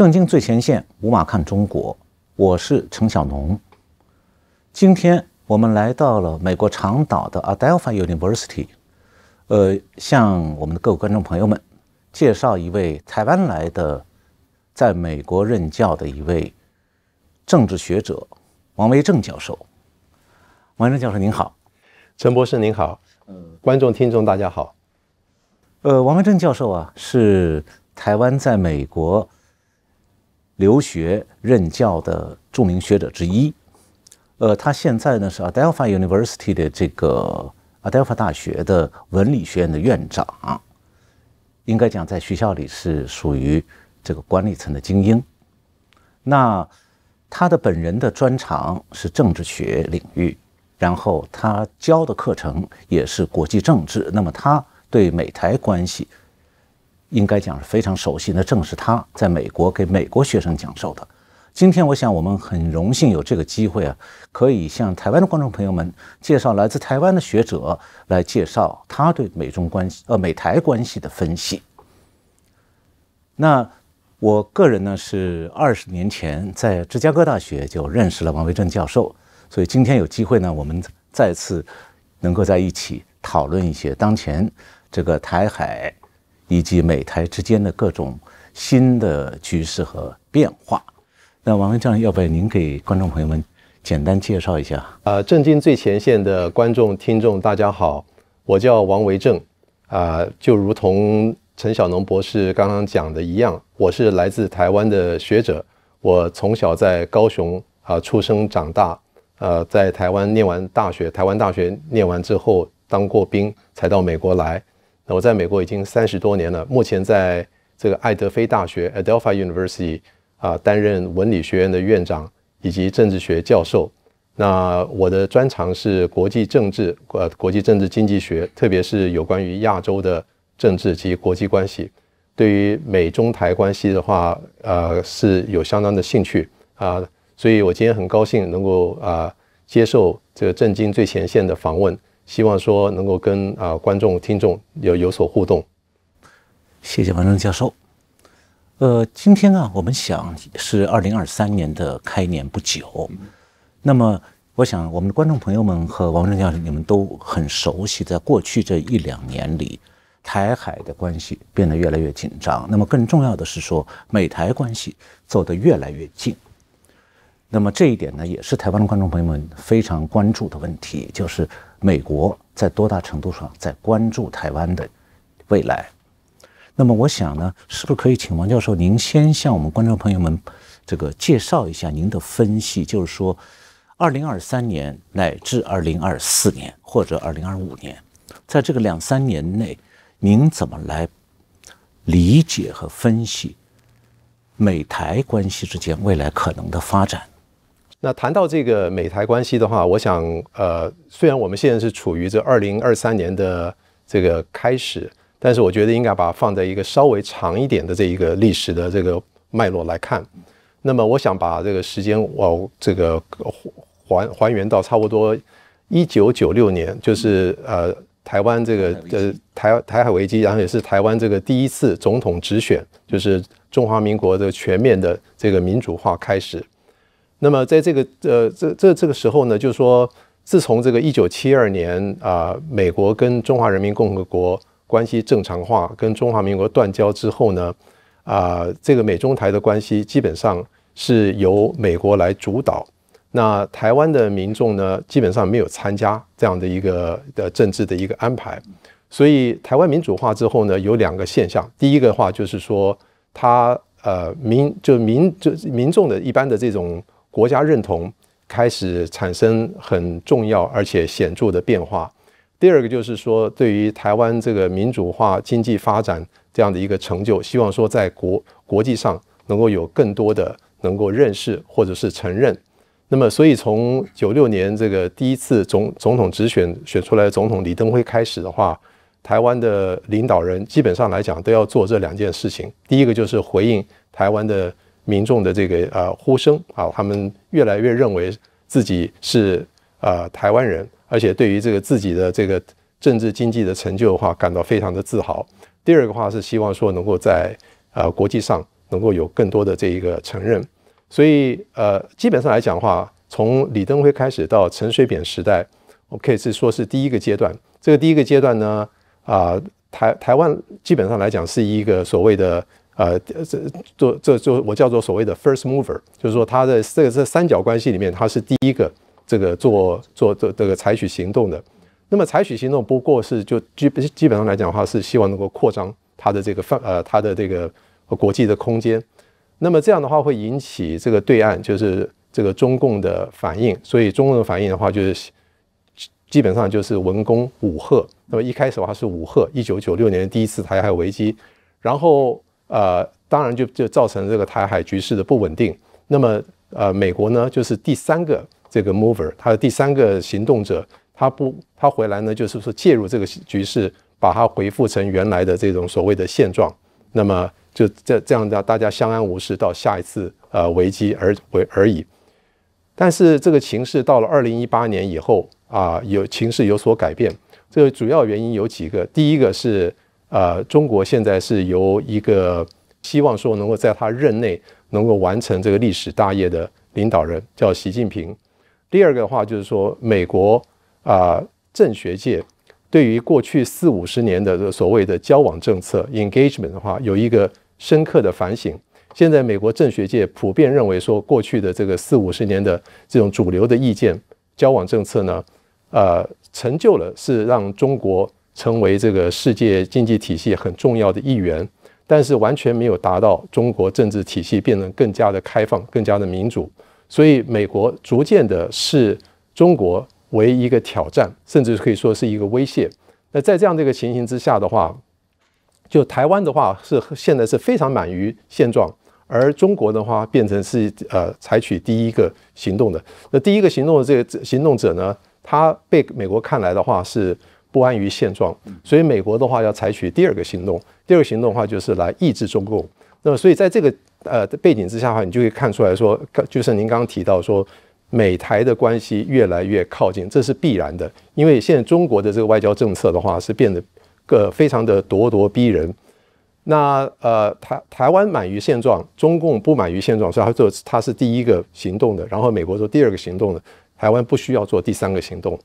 正经》最前线，五马看中国，我是陈小农。今天我们来到了美国长岛的 Adelphi University，呃，向我们的各位观众朋友们介绍一位台湾来的、在美国任教的一位政治学者——王维正教授。王维正教授您好，陈博士您好，呃，观众听众大家好。呃，王维正教授啊，是台湾在美国。留学任教的著名学者之一，呃，他现在呢是 Adelphi University 的这个 Adelphi 大学的文理学院的院长，应该讲在学校里是属于这个管理层的精英。那他的本人的专长是政治学领域，然后他教的课程也是国际政治。那么他对美台关系。应该讲是非常熟悉，那正是他在美国给美国学生讲授的。今天，我想我们很荣幸有这个机会啊，可以向台湾的观众朋友们介绍来自台湾的学者来介绍他对美中关系、呃美台关系的分析。那我个人呢是二十年前在芝加哥大学就认识了王维正教授，所以今天有机会呢，我们再次能够在一起讨论一些当前这个台海。以及美台之间的各种新的局势和变化，那王教正，要不要您给观众朋友们简单介绍一下？呃，震惊最前线的观众听众大家好，我叫王维正。啊，就如同陈小农博士刚刚讲的一样，我是来自台湾的学者。我从小在高雄啊出生长大，呃，在台湾念完大学，台湾大学念完之后，当过兵，才到美国来。我在美国已经三十多年了，目前在这个爱德菲大学 （Adelphi University） 啊担任文理学院的院长以及政治学教授。那我的专长是国际政治，呃，国际政治经济学，特别是有关于亚洲的政治及国际关系。对于美中台关系的话，呃，是有相当的兴趣啊，所以我今天很高兴能够啊接受这个《震惊最前线》的访问。希望说能够跟啊观众听众有有所互动。谢谢王正教授。呃，今天啊，我们想是二零二三年的开年不久。那么，我想我们的观众朋友们和王正教授你们都很熟悉，在过去这一两年里，台海的关系变得越来越紧张。那么，更重要的是说，美台关系走得越来越近。那么，这一点呢，也是台湾的观众朋友们非常关注的问题，就是。美国在多大程度上在关注台湾的未来？那么，我想呢，是不是可以请王教授您先向我们观众朋友们这个介绍一下您的分析？就是说，二零二三年乃至二零二四年或者二零二五年，在这个两三年内，您怎么来理解和分析美台关系之间未来可能的发展？那谈到这个美台关系的话，我想，呃，虽然我们现在是处于这二零二三年的这个开始，但是我觉得应该把它放在一个稍微长一点的这一个历史的这个脉络来看。那么，我想把这个时间往这个还还原到差不多一九九六年，就是呃，台湾这个呃台台海危机，然后也是台湾这个第一次总统直选，就是中华民国的全面的这个民主化开始。那么，在这个呃这这这个时候呢，就是说，自从这个一九七二年啊，美国跟中华人民共和国关系正常化，跟中华民国断交之后呢，啊，这个美中台的关系基本上是由美国来主导。那台湾的民众呢，基本上没有参加这样的一个的政治的一个安排。所以，台湾民主化之后呢，有两个现象。第一个话就是说，他呃民就民就民众的一般的这种。国家认同开始产生很重要而且显著的变化。第二个就是说，对于台湾这个民主化、经济发展这样的一个成就，希望说在国国际上能够有更多的能够认识或者是承认。那么，所以从九六年这个第一次总总统直选选出来总统李登辉开始的话，台湾的领导人基本上来讲都要做这两件事情。第一个就是回应台湾的。民众的这个呃呼声啊，他们越来越认为自己是呃台湾人，而且对于这个自己的这个政治经济的成就的话，感到非常的自豪。第二个话是希望说能够在呃国际上能够有更多的这一个承认。所以呃，基本上来讲的话，从李登辉开始到陈水扁时代，我可以是说是第一个阶段。这个第一个阶段呢，啊台台湾基本上来讲是一个所谓的。呃，这做这就我叫做所谓的 first mover，就是说他的这个这三角关系里面，他是第一个这个做做做这个采取行动的。那么采取行动不过是就基本基本上来讲的话，是希望能够扩张它的这个范呃它的这个国际的空间。那么这样的话会引起这个对岸就是这个中共的反应。所以中共的反应的话，就是基本上就是文攻武赫。那么一开始的话是武赫，一九九六年第一次台海危机，然后。呃，当然就就造成这个台海局势的不稳定。那么，呃，美国呢，就是第三个这个 mover，他的第三个行动者，他不他回来呢，就是说介入这个局势，把它恢复成原来的这种所谓的现状。那么，就这这样的大家相安无事，到下一次呃危机而为而已。但是这个情势到了二零一八年以后啊，有情势有所改变。这个主要原因有几个，第一个是。呃，中国现在是由一个希望说能够在他任内能够完成这个历史大业的领导人，叫习近平。第二个的话就是说，美国啊，政学界对于过去四五十年的这所谓的交往政策 （engagement） 的话，有一个深刻的反省。现在美国政学界普遍认为说，过去的这个四五十年的这种主流的意见，交往政策呢，呃，成就了是让中国。成为这个世界经济体系很重要的一员，但是完全没有达到中国政治体系变得更加的开放、更加的民主。所以，美国逐渐的视中国为一个挑战，甚至可以说是一个威胁。那在这样的一个情形之下的话，就台湾的话是现在是非常满于现状，而中国的话变成是呃采取第一个行动的。那第一个行动的这个行动者呢，他被美国看来的话是。不安于现状，所以美国的话要采取第二个行动。第二个行动的话就是来抑制中共。那么，所以在这个呃背景之下的话，你就会看出来说，就是您刚刚提到说，美台的关系越来越靠近，这是必然的。因为现在中国的这个外交政策的话是变得个非常的咄咄逼人。那呃，台台湾满于现状，中共不满于现状，所以他就他是第一个行动的。然后美国做第二个行动的，台湾不需要做第三个行动。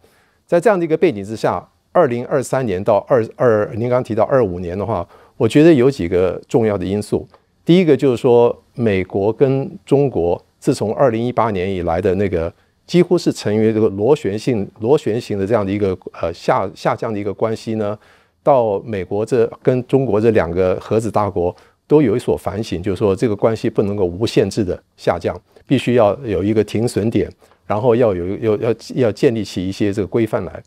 在这样的一个背景之下。二零二三年到二二，您刚刚提到二五年的话，我觉得有几个重要的因素。第一个就是说，美国跟中国自从二零一八年以来的那个，几乎是成为这个螺旋性、螺旋型的这样的一个呃下下降的一个关系呢。到美国这跟中国这两个核子大国都有一所反省，就是说这个关系不能够无限制的下降，必须要有一个停损点，然后要有有要要建立起一些这个规范来。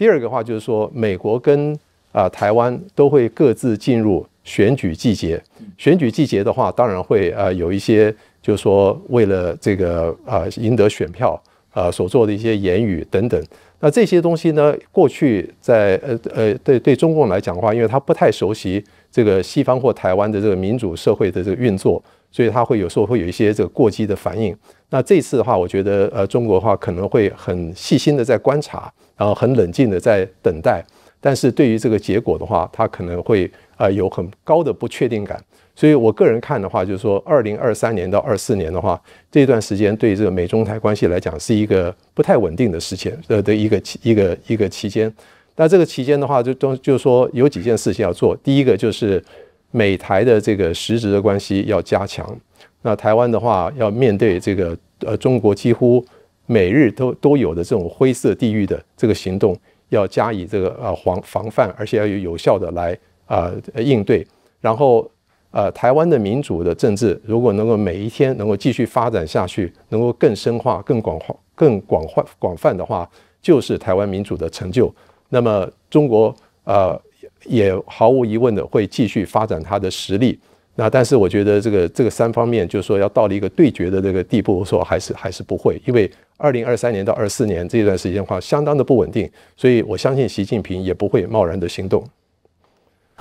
第二个话就是说，美国跟啊台湾都会各自进入选举季节。选举季节的话，当然会呃有一些，就是说为了这个啊赢得选票啊所做的一些言语等等。那这些东西呢，过去在呃呃对对中共来讲的话，因为他不太熟悉这个西方或台湾的这个民主社会的这个运作，所以他会有时候会有一些这个过激的反应。那这次的话，我觉得呃，中国的话可能会很细心的在观察，然后很冷静的在等待。但是对于这个结果的话，它可能会呃有很高的不确定感。所以我个人看的话，就是说，二零二三年到二四年的话，这段时间对这个美中台关系来讲是一个不太稳定的时间呃的一个期一个一个期间。那这个期间的话，就东就是说有几件事情要做。第一个就是美台的这个实质的关系要加强。那台湾的话，要面对这个呃，中国几乎每日都都有的这种灰色地域的这个行动，要加以这个呃防防范，而且要有有效的来啊应对。然后呃，台湾的民主的政治，如果能够每一天能够继续发展下去，能够更深化、更广泛、更广泛广泛的话，就是台湾民主的成就。那么中国呃也毫无疑问的会继续发展它的实力。那但是我觉得这个这个三方面就是说要到了一个对决的这个地步，我说还是还是不会，因为二零二三年到二四年这段时间的话，相当的不稳定，所以我相信习近平也不会贸然的行动。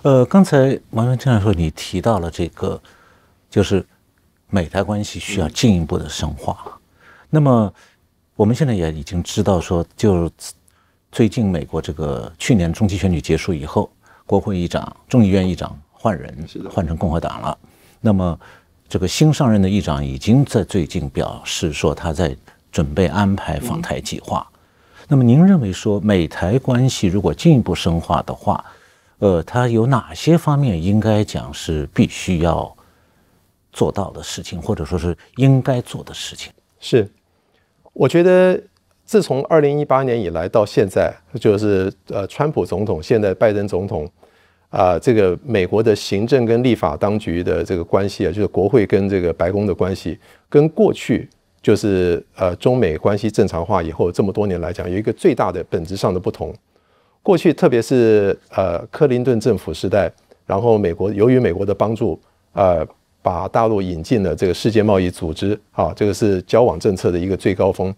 呃，刚才王文这样说，你提到了这个，就是美台关系需要进一步的深化。那么我们现在也已经知道说，就最近美国这个去年中期选举结束以后，国会议长、众议院议长。换人，换成共和党了。那么，这个新上任的议长已经在最近表示说，他在准备安排访台计划。那么，您认为说美台关系如果进一步深化的话，呃，他有哪些方面应该讲是必须要做到的事情，或者说是应该做的事情？是，我觉得自从二零一八年以来到现在，就是呃，川普总统现在拜登总统。啊，这个美国的行政跟立法当局的这个关系啊，就是国会跟这个白宫的关系，跟过去就是呃中美关系正常化以后这么多年来讲有一个最大的本质上的不同。过去特别是呃克林顿政府时代，然后美国由于美国的帮助，呃把大陆引进了这个世界贸易组织，好，这个是交往政策的一个最高峰。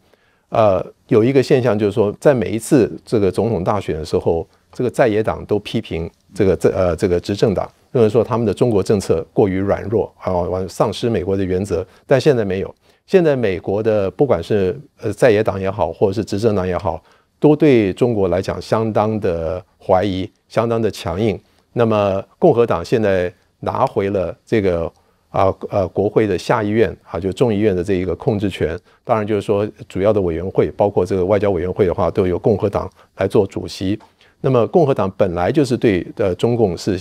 呃，有一个现象就是说，在每一次这个总统大选的时候，这个在野党都批评。这个这呃，这个执政党认为说他们的中国政策过于软弱啊，完丧失美国的原则。但现在没有，现在美国的不管是呃在野党也好，或者是执政党也好，都对中国来讲相当的怀疑，相当的强硬。那么共和党现在拿回了这个啊呃国会的下议院啊，就众议院的这一个控制权，当然就是说主要的委员会，包括这个外交委员会的话，都有共和党来做主席。那么共和党本来就是对呃中共是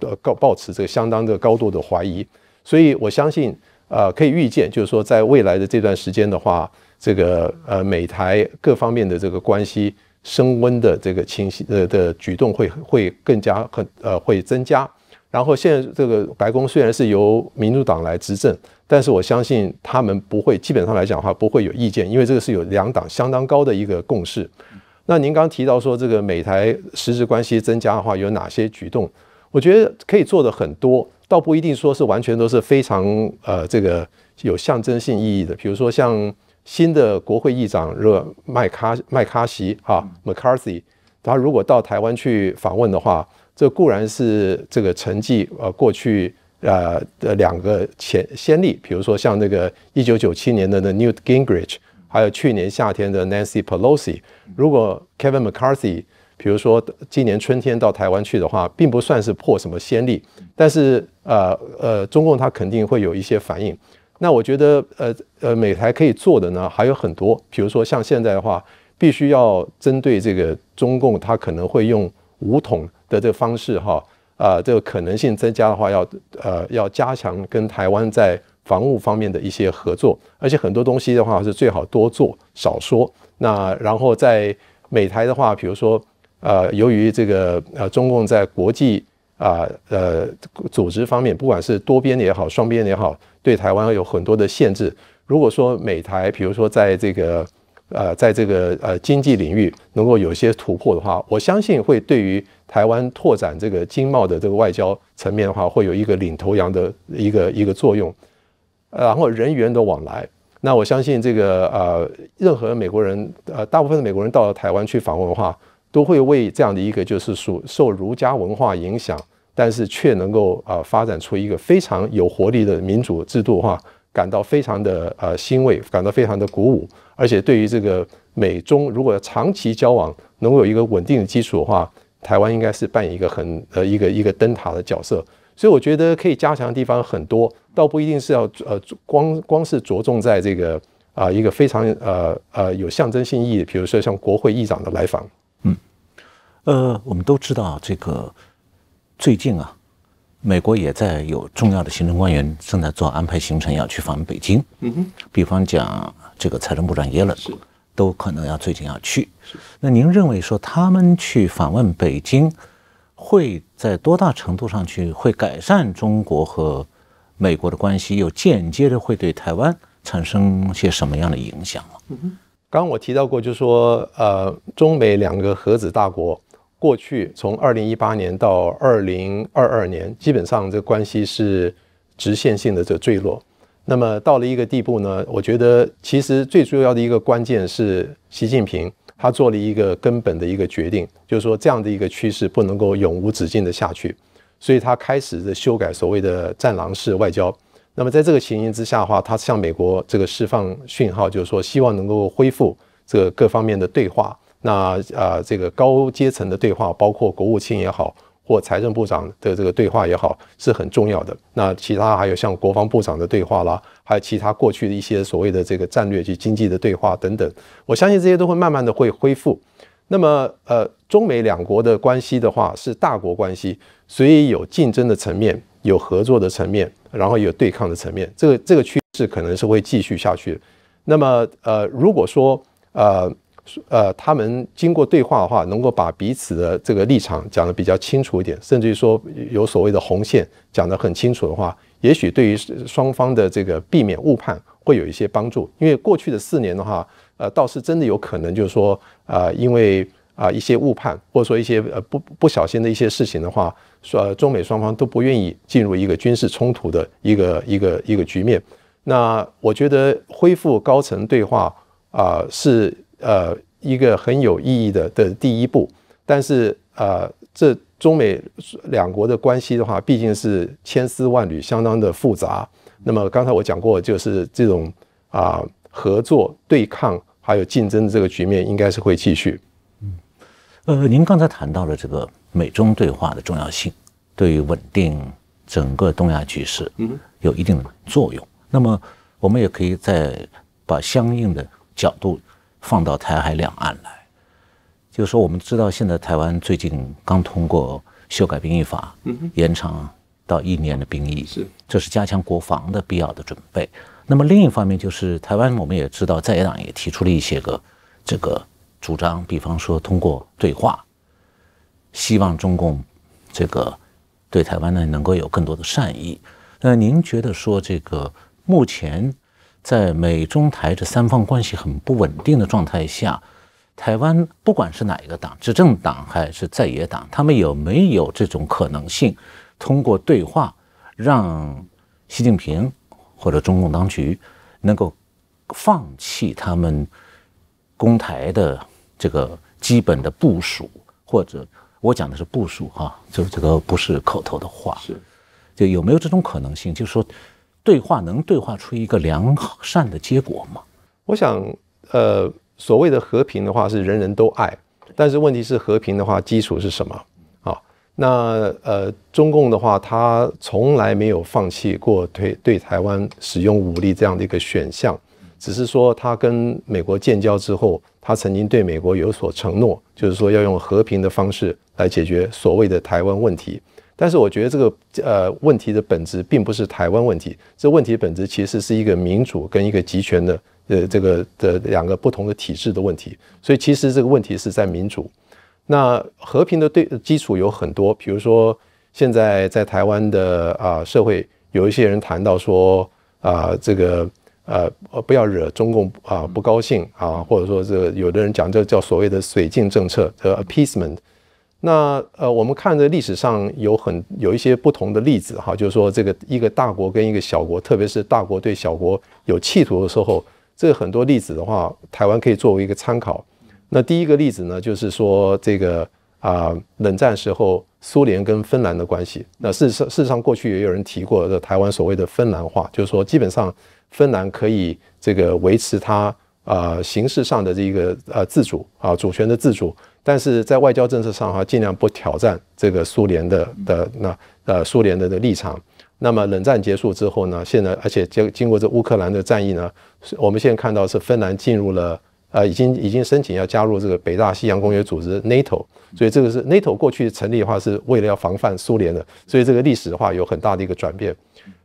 呃高抱持这个相当的高度的怀疑，所以我相信呃可以预见，就是说在未来的这段时间的话，这个呃美台各方面的这个关系升温的这个情呃的举动会会更加很呃会增加。然后现在这个白宫虽然是由民主党来执政，但是我相信他们不会基本上来讲的话不会有意见，因为这个是有两党相当高的一个共识。那您刚提到说这个美台实质关系增加的话，有哪些举动？我觉得可以做的很多，倒不一定说是完全都是非常呃这个有象征性意义的。比如说像新的国会议长，热麦卡麦卡锡哈 McCarthy，他如果到台湾去访问的话，这固然是这个成绩呃过去呃的两个前先例。比如说像那个一九九七年的那 Newt Gingrich。还有去年夏天的 Nancy Pelosi，如果 Kevin McCarthy，比如说今年春天到台湾去的话，并不算是破什么先例，但是呃呃，中共他肯定会有一些反应。那我觉得呃呃，美台可以做的呢还有很多，比如说像现在的话，必须要针对这个中共他可能会用武统的这个方式哈啊，这个可能性增加的话，要呃要加强跟台湾在。防务方面的一些合作，而且很多东西的话是最好多做少说。那然后在美台的话，比如说呃，由于这个呃中共在国际啊呃组织方面，不管是多边也好，双边也好，对台湾有很多的限制。如果说美台，比如说在这个呃在这个呃经济领域能够有一些突破的话，我相信会对于台湾拓展这个经贸的这个外交层面的话，会有一个领头羊的一个一个作用。然后人员的往来，那我相信这个呃，任何美国人，呃，大部分的美国人到了台湾去访问的话，都会为这样的一个就是受受儒家文化影响，但是却能够呃发展出一个非常有活力的民主制度，话，感到非常的呃欣慰，感到非常的鼓舞。而且对于这个美中如果长期交往能够有一个稳定的基础的话，台湾应该是扮演一个很呃一个一个灯塔的角色。所以我觉得可以加强的地方很多，倒不一定是要呃光光是着重在这个啊一个非常呃呃有象征性意义，比如说像国会议长的来访，嗯，呃，我们都知道这个最近啊，美国也在有重要的行政官员正在做安排行程要去访问北京，嗯哼，比方讲这个财政部长耶伦都可能要最近要去，那您认为说他们去访问北京？会在多大程度上去会改善中国和美国的关系，又间接的会对台湾产生些什么样的影响呢？刚刚我提到过，就说呃，中美两个核子大国，过去从二零一八年到二零二二年，基本上这关系是直线性的这坠落。那么到了一个地步呢，我觉得其实最重要的一个关键是习近平。他做了一个根本的一个决定，就是说这样的一个趋势不能够永无止境的下去，所以他开始的修改所谓的战狼式外交。那么在这个情形之下的话，他向美国这个释放讯号，就是说希望能够恢复这个各方面的对话。那啊，这个高阶层的对话，包括国务卿也好。或财政部长的这个对话也好，是很重要的。那其他还有像国防部长的对话啦，还有其他过去的一些所谓的这个战略及经济的对话等等，我相信这些都会慢慢的会恢复。那么，呃，中美两国的关系的话是大国关系，所以有竞争的层面，有合作的层面，然后有对抗的层面，这个这个趋势可能是会继续下去。那么，呃，如果说，呃。呃，他们经过对话的话，能够把彼此的这个立场讲得比较清楚一点，甚至于说有所谓的红线讲得很清楚的话，也许对于双方的这个避免误判会有一些帮助。因为过去的四年的话，呃，倒是真的有可能就是说，啊，因为啊一些误判，或者说一些呃不不小心的一些事情的话，说中美双方都不愿意进入一个军事冲突的一个一个一个局面。那我觉得恢复高层对话啊是。呃，一个很有意义的的第一步，但是啊，这中美两国的关系的话，毕竟是千丝万缕，相当的复杂。那么刚才我讲过，就是这种啊，合作、对抗还有竞争的这个局面，应该是会继续。嗯，呃，您刚才谈到了这个美中对话的重要性，对于稳定整个东亚局势，嗯，有一定的作用。那么我们也可以再把相应的角度。放到台海两岸来，就是说，我们知道现在台湾最近刚通过修改兵役法，延长到一年的兵役，是这是加强国防的必要的准备。那么另一方面，就是台湾我们也知道，在野党也提出了一些个这个主张，比方说通过对话，希望中共这个对台湾呢能够有更多的善意。那您觉得说这个目前？在美中台这三方关系很不稳定的状态下，台湾不管是哪一个党，执政党还是在野党，他们有没有这种可能性，通过对话让习近平或者中共当局能够放弃他们攻台的这个基本的部署，或者我讲的是部署哈，就这个不是口头的话，是，就有没有这种可能性，就是说。对话能对话出一个良善的结果吗？我想，呃，所谓的和平的话是人人都爱，但是问题是和平的话基础是什么？啊，那呃，中共的话，他从来没有放弃过对对台湾使用武力这样的一个选项，只是说他跟美国建交之后，他曾经对美国有所承诺，就是说要用和平的方式来解决所谓的台湾问题。但是我觉得这个呃问题的本质并不是台湾问题，这问题的本质其实是一个民主跟一个集权的呃这个的两个不同的体制的问题。所以其实这个问题是在民主，那和平的对基础有很多，比如说现在在台湾的啊社会有一些人谈到说啊这个呃不要惹中共啊不高兴啊，或者说这个有的人讲这叫所谓的绥靖政策和 appeasement。那呃，我们看着历史上有很有一些不同的例子哈，就是说这个一个大国跟一个小国，特别是大国对小国有企图的时候，这个很多例子的话，台湾可以作为一个参考。那第一个例子呢，就是说这个啊，冷战时候苏联跟芬兰的关系。那事实事实上过去也有人提过的台湾所谓的芬兰化，就是说基本上芬兰可以这个维持它。啊，形式上的这个呃自主啊，主权的自主，但是在外交政策上哈，尽量不挑战这个苏联的的那呃苏联的的立场。那么冷战结束之后呢，现在而且经经过这乌克兰的战役呢，我们现在看到是芬兰进入了呃，已经已经申请要加入这个北大西洋公约组织 NATO。所以这个是 NATO 过去成立的话是为了要防范苏联的，所以这个历史的话有很大的一个转变。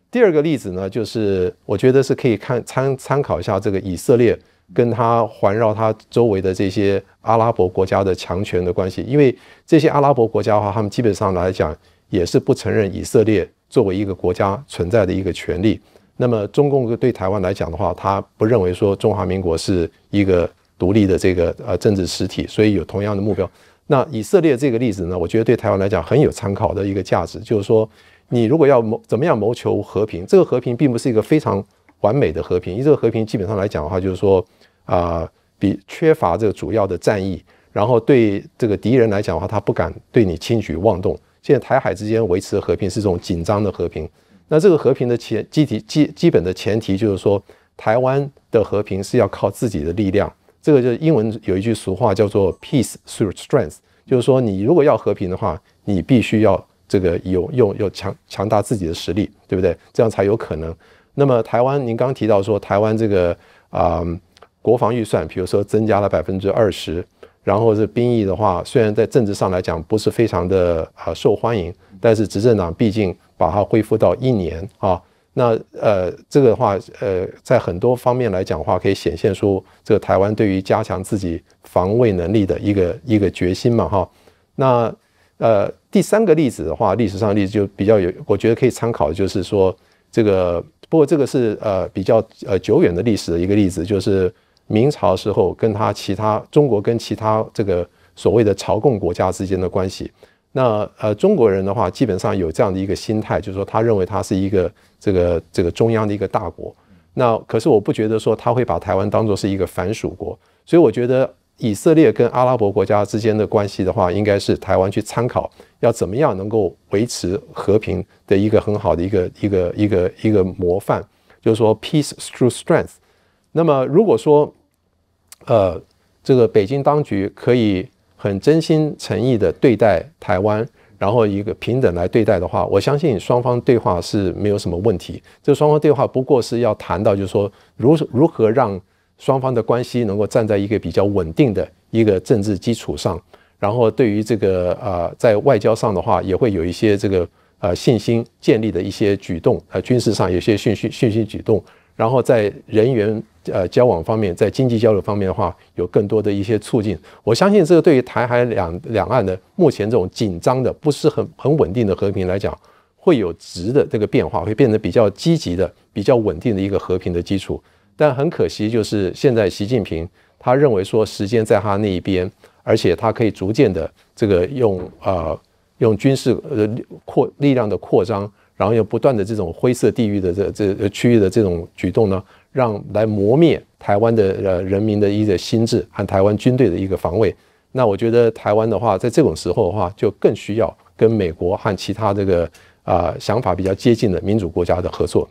第二个例子呢，就是我觉得是可以看参参考一下这个以色列。跟他环绕他周围的这些阿拉伯国家的强权的关系，因为这些阿拉伯国家的话，他们基本上来讲也是不承认以色列作为一个国家存在的一个权利。那么中共对台湾来讲的话，他不认为说中华民国是一个独立的这个呃政治实体，所以有同样的目标。那以色列这个例子呢，我觉得对台湾来讲很有参考的一个价值，就是说你如果要谋怎么样谋求和平，这个和平并不是一个非常。完美的和平，因为这个和平基本上来讲的话，就是说，啊，比缺乏这个主要的战役，然后对这个敌人来讲的话，他不敢对你轻举妄动。现在台海之间维持的和平是这种紧张的和平。那这个和平的前基体基基本的前提就是说，台湾的和平是要靠自己的力量。这个就是英文有一句俗话叫做 “peace through strength”，就是说，你如果要和平的话，你必须要这个有用要强强大自己的实力，对不对？这样才有可能。那么台湾，您刚提到说台湾这个啊国防预算，比如说增加了百分之二十，然后这兵役的话，虽然在政治上来讲不是非常的啊受欢迎，但是执政党毕竟把它恢复到一年啊，那呃这个的话呃在很多方面来讲的话，可以显现出这个台湾对于加强自己防卫能力的一个一个决心嘛哈。那呃第三个例子的话，历史上例子就比较有，我觉得可以参考，就是说这个。不过这个是呃比较呃久远的历史的一个例子，就是明朝时候跟他其他中国跟其他这个所谓的朝贡国家之间的关系。那呃中国人的话，基本上有这样的一个心态，就是说他认为他是一个这个这个中央的一个大国。那可是我不觉得说他会把台湾当作是一个藩属国，所以我觉得。以色列跟阿拉伯国家之间的关系的话，应该是台湾去参考，要怎么样能够维持和平的一个很好的一个一个一个一个模范，就是说 peace through strength。那么如果说，呃，这个北京当局可以很真心诚意的对待台湾，然后一个平等来对待的话，我相信双方对话是没有什么问题。这双方对话不过是要谈到，就是说如如何让。双方的关系能够站在一个比较稳定的一个政治基础上，然后对于这个呃在外交上的话，也会有一些这个呃信心建立的一些举动，呃军事上有些讯息讯息举动，然后在人员呃交往方面，在经济交流方面的话，有更多的一些促进。我相信这个对于台海两两岸的目前这种紧张的不是很很稳定的和平来讲，会有值的这个变化，会变得比较积极的、比较稳定的一个和平的基础。但很可惜，就是现在习近平他认为说时间在他那一边，而且他可以逐渐的这个用呃用军事呃扩力量的扩张，然后又不断的这种灰色地域的这这区域的这种举动呢，让来磨灭台湾的呃人民的一个心智和台湾军队的一个防卫。那我觉得台湾的话，在这种时候的话，就更需要跟美国和其他这个啊想法比较接近的民主国家的合作。